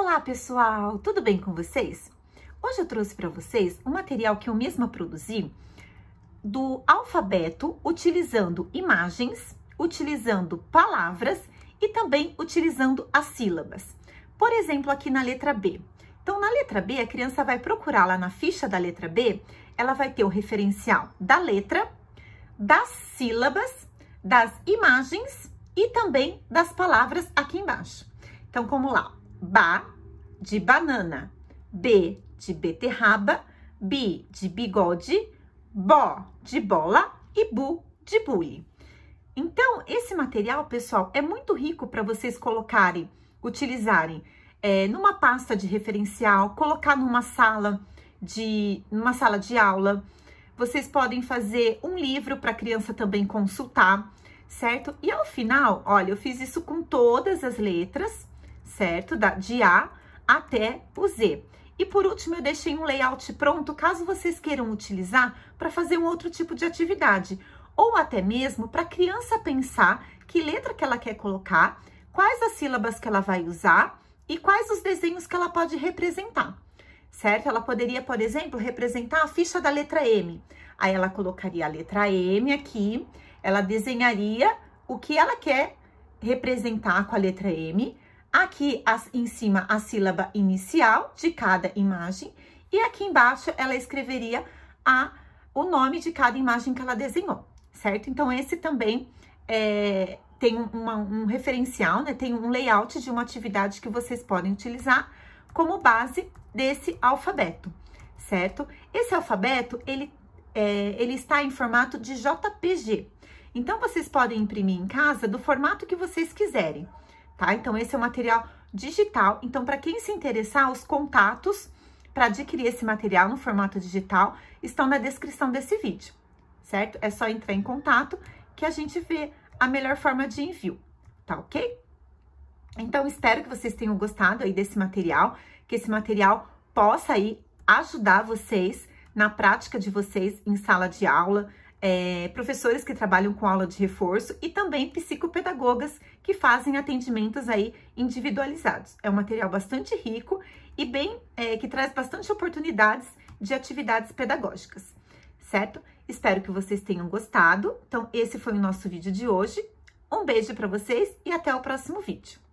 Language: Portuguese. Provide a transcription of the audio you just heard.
Olá pessoal, tudo bem com vocês? Hoje eu trouxe para vocês um material que eu mesma produzi do alfabeto utilizando imagens, utilizando palavras e também utilizando as sílabas. Por exemplo, aqui na letra B. Então, na letra B, a criança vai procurar lá na ficha da letra B, ela vai ter o referencial da letra, das sílabas, das imagens e também das palavras aqui embaixo. Então, como lá, ba, de banana, B de beterraba, B de bigode, Bo de bola e Bu de bule. Então, esse material, pessoal, é muito rico para vocês colocarem, utilizarem é, numa pasta de referencial, colocar numa sala de, numa sala de aula. Vocês podem fazer um livro para a criança também consultar, certo? E ao final, olha, eu fiz isso com todas as letras, certo? Da, de A até o Z. E por último, eu deixei um layout pronto caso vocês queiram utilizar para fazer um outro tipo de atividade, ou até mesmo para a criança pensar que letra que ela quer colocar, quais as sílabas que ela vai usar e quais os desenhos que ela pode representar, certo? Ela poderia, por exemplo, representar a ficha da letra M. Aí ela colocaria a letra M aqui, ela desenharia o que ela quer representar com a letra M, Aqui as, em cima a sílaba inicial de cada imagem e aqui embaixo ela escreveria a, o nome de cada imagem que ela desenhou, certo? Então, esse também é, tem uma, um referencial, né? Tem um layout de uma atividade que vocês podem utilizar como base desse alfabeto, certo? Esse alfabeto, ele, é, ele está em formato de JPG. Então, vocês podem imprimir em casa do formato que vocês quiserem tá? Então, esse é o material digital. Então, para quem se interessar, os contatos para adquirir esse material no formato digital estão na descrição desse vídeo, certo? É só entrar em contato que a gente vê a melhor forma de envio, tá ok? Então, espero que vocês tenham gostado aí desse material, que esse material possa aí ajudar vocês na prática de vocês em sala de aula, é, professores que trabalham com aula de reforço e também psicopedagogas que fazem atendimentos aí individualizados. É um material bastante rico e bem é, que traz bastante oportunidades de atividades pedagógicas, certo? Espero que vocês tenham gostado. Então, esse foi o nosso vídeo de hoje. Um beijo para vocês e até o próximo vídeo.